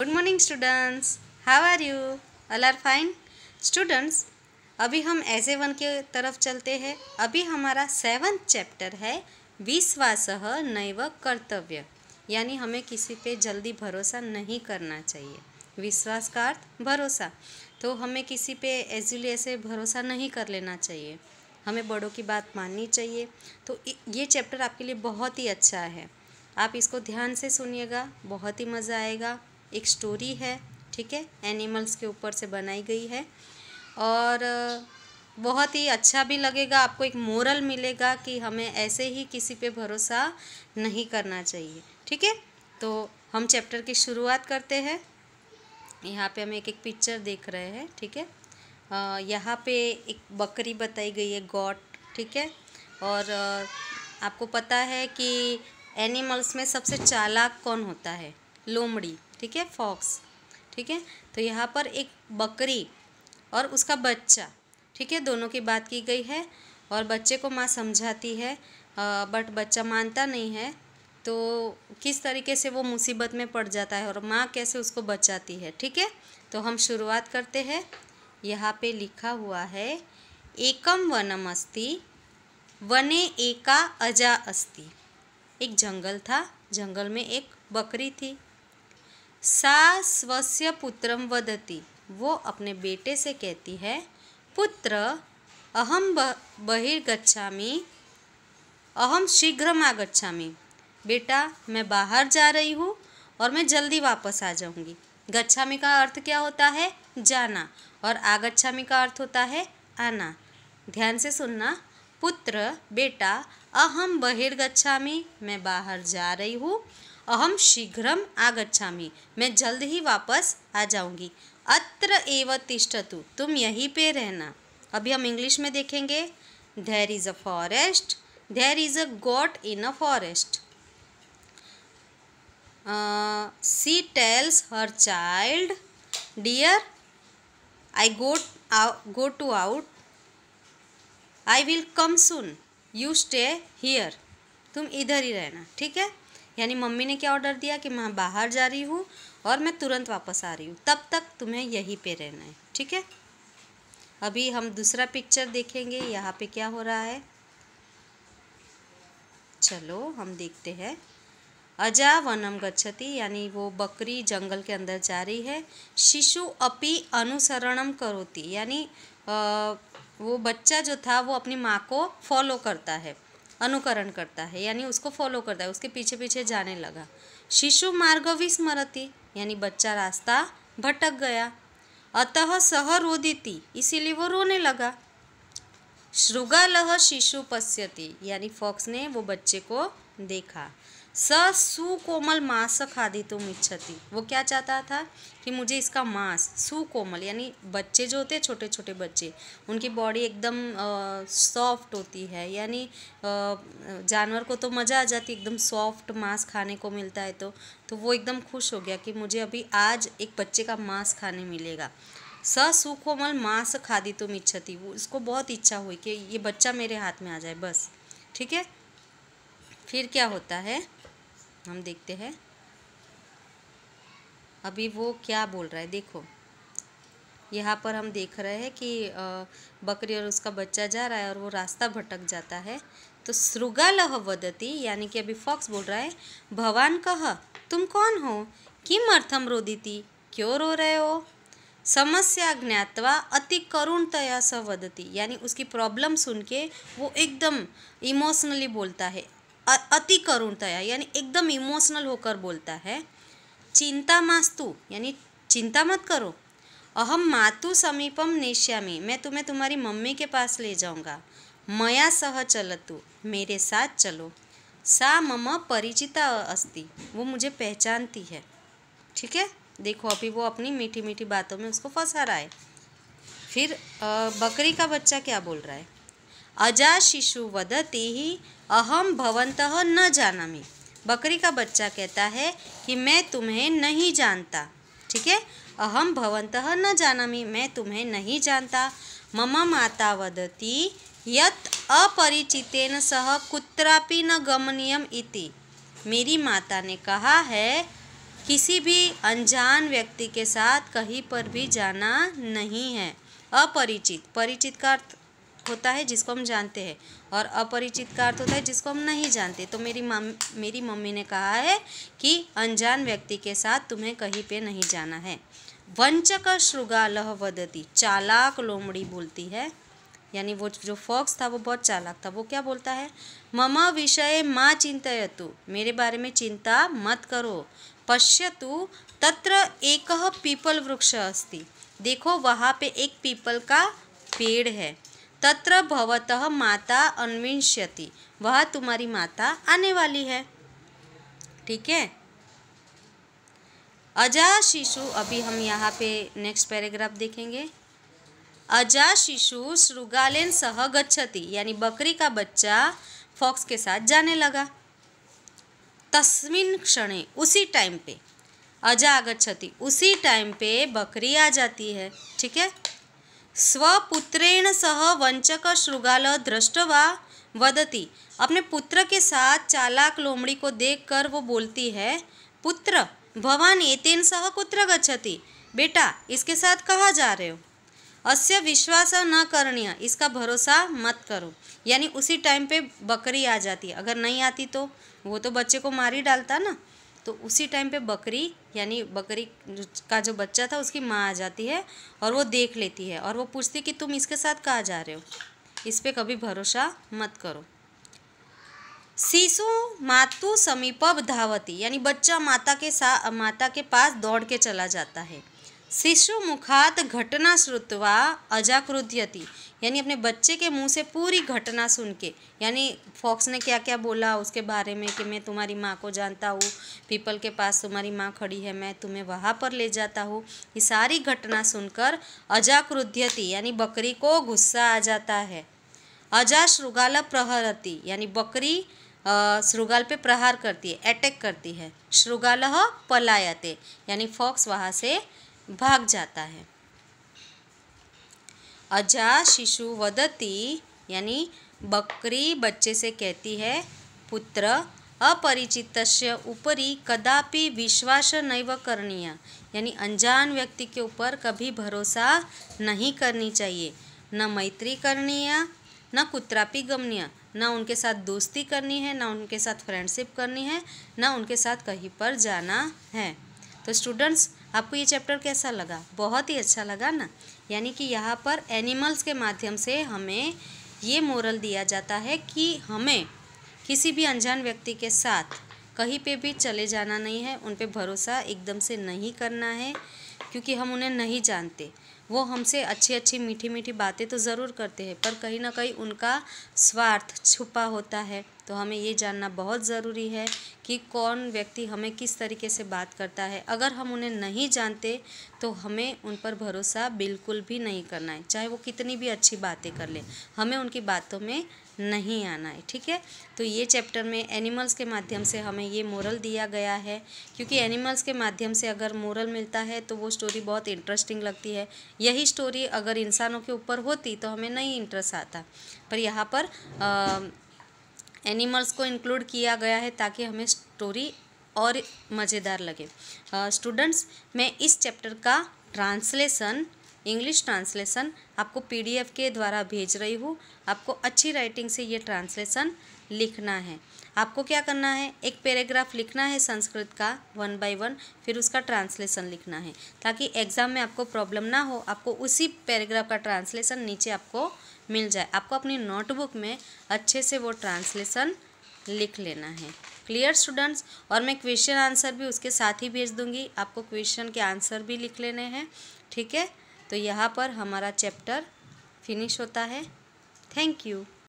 good morning students how are you all are fine students अभी हम ऐसे one के तरफ चलते हैं अभी हमारा सेवन्थ चैप्टर है विश्वास नैव कर्तव्य यानी हमें किसी पे जल्दी भरोसा नहीं करना चाहिए विश्वास का अर्थ भरोसा तो हमें किसी पे एजुली ऐसे भरोसा नहीं कर लेना चाहिए हमें बड़ों की बात माननी चाहिए तो ये चैप्टर आपके लिए बहुत ही अच्छा है आप इसको ध्यान से सुनिएगा बहुत ही मज़ा आएगा एक स्टोरी है ठीक है एनिमल्स के ऊपर से बनाई गई है और बहुत ही अच्छा भी लगेगा आपको एक मोरल मिलेगा कि हमें ऐसे ही किसी पे भरोसा नहीं करना चाहिए ठीक है तो हम चैप्टर की शुरुआत करते हैं यहाँ पे हम एक एक पिक्चर देख रहे हैं ठीक है यहाँ पे एक बकरी बताई गई है गॉट ठीक है और आपको पता है कि एनिमल्स में सबसे चालाक कौन होता है लोमड़ी ठीक है फॉक्स ठीक है तो यहाँ पर एक बकरी और उसका बच्चा ठीक है दोनों की बात की गई है और बच्चे को माँ समझाती है बट बच्चा मानता नहीं है तो किस तरीके से वो मुसीबत में पड़ जाता है और माँ कैसे उसको बचाती है ठीक है तो हम शुरुआत करते हैं यहाँ पे लिखा हुआ है एकम वनम अस्ति वने एका अजा अस्ति एक जंगल था जंगल में एक बकरी थी सा स्वस्य पुत्रम वदती वो अपने बेटे से कहती है पुत्र अहम बहिर्गछा अहम शीघ्र आगछा बेटा मैं बाहर जा रही हूँ और मैं जल्दी वापस आ जाऊँगी गच्छा का अर्थ क्या होता है जाना और आगच्छामी का अर्थ होता है आना ध्यान से सुनना पुत्र बेटा अहम मी मैं बाहर जा रही हूँ अहम शीघ्र आगछा मैं जल्द ही वापस आ जाऊंगी अत्र एव तिष्ठतु तुम यहीं पे रहना अभी हम इंग्लिश में देखेंगे there is a forest there is a goat in a forest she tells her child dear I go go to out I will come soon you stay here तुम इधर ही रहना ठीक है यानी मम्मी ने क्या ऑर्डर दिया कि मैं बाहर जा रही हूँ और मैं तुरंत वापस आ रही हूँ तब तक तुम्हें यहीं पे रहना है ठीक है अभी हम दूसरा पिक्चर देखेंगे यहाँ पे क्या हो रहा है चलो हम देखते हैं अजा वनम गच्छति यानी वो बकरी जंगल के अंदर जा रही है शिशु अपि अनुसरणम करोती यानी वो बच्चा जो था वो अपनी माँ को फॉलो करता है अनुकरण करता है यानी उसको फॉलो करता है उसके पीछे पीछे जाने लगा शिशु मार्ग विस्मृति यानी बच्चा रास्ता भटक गया अतः सह रोदिति इसीलिए वो रोने लगा श्रृगालह शिशु पश्यति यानी फॉक्स ने वो बच्चे को देखा स सुकोमल मांस खादितुम इच्छति वो क्या चाहता था कि मुझे इसका मांस सुकोमल यानी बच्चे जो होते हैं छोटे छोटे बच्चे उनकी बॉडी एकदम सॉफ्ट होती है यानी जानवर को तो मज़ा आ जाती एकदम सॉफ्ट मांस खाने को मिलता है तो तो वो एकदम खुश हो गया कि मुझे अभी आज एक बच्चे का मांस खाने मिलेगा स सुकोमल मांस खादी तुम इच्छति वो उसको बहुत इच्छा हुई कि ये बच्चा मेरे हाथ में आ जाए बस ठीक है फिर क्या होता है हम देखते हैं अभी वो क्या बोल रहा है देखो यहाँ पर हम देख रहे हैं कि बकरी और उसका बच्चा जा रहा है और वो रास्ता भटक जाता है तो श्रृगाल वदती यानी कि अभी फॉक्स बोल रहा है भगवान कह तुम कौन हो किम अर्थम रोदिति क्यों रो रहे हो समस्या ज्ञातवा अति करुणतया स वदती यानी उसकी प्रॉब्लम सुन के वो एकदम इमोशनली बोलता है अति करुणतया यानी एकदम इमोशनल होकर बोलता है चिंता मास्तु यानी चिंता मत करो अहम मातु समीपम नेश्यामी मैं तुम्हें तुम्हारी मम्मी के पास ले जाऊंगा मया सह तू मेरे साथ चलो सा मम परिचिता अस्ति वो मुझे पहचानती है ठीक है देखो अभी वो अपनी मीठी मीठी बातों में उसको फंसा रहा है फिर बकरी का बच्चा क्या बोल रहा है अजा शिशु वदती ही अहम भवंत न जाना बकरी का बच्चा कहता है कि मैं तुम्हें नहीं जानता ठीक है अहम भवंत न जाना मैं तुम्हें नहीं जानता मम माता वदती यत अपरिचितेन सह कुत्रापि न गमनीयम इति मेरी माता ने कहा है किसी भी अनजान व्यक्ति के साथ कहीं पर भी जाना नहीं है अपरिचित परिचित का अर्थ होता है जिसको हम जानते हैं और अपरिचित का अर्थ होता है जिसको हम नहीं जानते तो मेरी मम मेरी मम्मी ने कहा है कि अनजान व्यक्ति के साथ तुम्हें कहीं पे नहीं जाना है वंचक श्रृगालह वदती चालाक लोमड़ी बोलती है यानी वो जो फॉक्स था वो बहुत चालाक था वो क्या बोलता है ममा विषय माँ चिंतयतु मेरे बारे में चिंता मत करो पश्य तत्र एक पीपल वृक्ष अस्ति देखो वहाँ पे एक पीपल का पेड़ है तत्र भवतः माता अन्विष्यति वह तुम्हारी माता आने वाली है ठीक है अजा शिशु अभी हम यहाँ पे नेक्स्ट पैराग्राफ देखेंगे अजा शिशु श्रृगालेन सह गच्छति यानी बकरी का बच्चा फॉक्स के साथ जाने लगा तस्मिन क्षण उसी टाइम पे अजा गच्छति उसी टाइम पे बकरी आ जाती है ठीक है स्वपुत्रेण सह वंचक श्रृगाल दृष्टवा वदती अपने पुत्र के साथ चालाक लोमड़ी को देखकर वो बोलती है पुत्र भवान एतेन सह कुत्र गच्छति बेटा इसके साथ कहाँ जा रहे हो अस्य विश्वास न करणीय इसका भरोसा मत करो यानी उसी टाइम पे बकरी आ जाती है अगर नहीं आती तो वो तो बच्चे को मार ही डालता ना तो उसी टाइम पे बकरी यानी बकरी का जो बच्चा था उसकी माँ आ जाती है और वो देख लेती है और वो पूछती है कि तुम इसके साथ कहाँ जा रहे हो इस पर कभी भरोसा मत करो शिशु मातु समीपब धावती यानी बच्चा माता के साथ माता के पास दौड़ के चला जाता है शिशु मुखात घटना श्रुतवा अजाकृत्यति यानी अपने बच्चे के मुंह से पूरी घटना सुन के यानी फॉक्स ने क्या क्या बोला उसके बारे में कि मैं तुम्हारी माँ को जानता हूँ पीपल के पास तुम्हारी माँ खड़ी है मैं तुम्हें वहाँ पर ले जाता हूँ ये सारी घटना सुनकर अजाकृत्यति यानी बकरी को गुस्सा आ जाता है अजा श्रृगाल प्रहरती यानी बकरी श्रृगाल पे प्रहार करती है अटैक करती है श्रृगाल पलायते यानी फॉक्स वहाँ से भाग जाता है अजा शिशु वदती यानी बकरी बच्चे से कहती है पुत्र अपरिचित ऊपरी कदापि विश्वास नहीं व करनीय यानी अनजान व्यक्ति के ऊपर कभी भरोसा नहीं करनी चाहिए न मैत्री करनी है न कुत्रापि गमनीय न उनके साथ दोस्ती करनी है न उनके साथ फ्रेंडशिप करनी है न उनके साथ कहीं पर जाना है तो स्टूडेंट्स आपको ये चैप्टर कैसा लगा बहुत ही अच्छा लगा ना यानी कि यहाँ पर एनिमल्स के माध्यम से हमें ये मोरल दिया जाता है कि हमें किसी भी अनजान व्यक्ति के साथ कहीं पे भी चले जाना नहीं है उन पे भरोसा एकदम से नहीं करना है क्योंकि हम उन्हें नहीं जानते वो हमसे अच्छी अच्छी मीठी मीठी बातें तो ज़रूर करते हैं पर कहीं ना कहीं उनका स्वार्थ छुपा होता है तो हमें ये जानना बहुत ज़रूरी है कि कौन व्यक्ति हमें किस तरीके से बात करता है अगर हम उन्हें नहीं जानते तो हमें उन पर भरोसा बिल्कुल भी नहीं करना है चाहे वो कितनी भी अच्छी बातें कर ले हमें उनकी बातों में नहीं आना है ठीक है तो ये चैप्टर में एनिमल्स के माध्यम से हमें ये मोरल दिया गया है क्योंकि एनिमल्स के माध्यम से अगर मोरल मिलता है तो वो स्टोरी बहुत इंटरेस्टिंग लगती है यही स्टोरी अगर इंसानों के ऊपर होती तो हमें नहीं इंटरेस्ट आता पर यहाँ पर आ, एनिमल्स को इंक्लूड किया गया है ताकि हमें स्टोरी और मज़ेदार लगे स्टूडेंट्स मैं इस चैप्टर का ट्रांसलेशन इंग्लिश ट्रांसलेशन आपको पीडीएफ के द्वारा भेज रही हूँ आपको अच्छी राइटिंग से ये ट्रांसलेशन लिखना है आपको क्या करना है एक पैराग्राफ लिखना है संस्कृत का वन बाय वन फिर उसका ट्रांसलेशन लिखना है ताकि एग्ज़ाम में आपको प्रॉब्लम ना हो आपको उसी पैराग्राफ का ट्रांसलेशन नीचे आपको मिल जाए आपको अपनी नोटबुक में अच्छे से वो ट्रांसलेशन लिख लेना है क्लियर स्टूडेंट्स और मैं क्वेश्चन आंसर भी उसके साथ ही भेज दूंगी आपको क्वेश्चन के आंसर भी लिख लेने हैं ठीक है तो यहाँ पर हमारा चैप्टर फिनिश होता है थैंक यू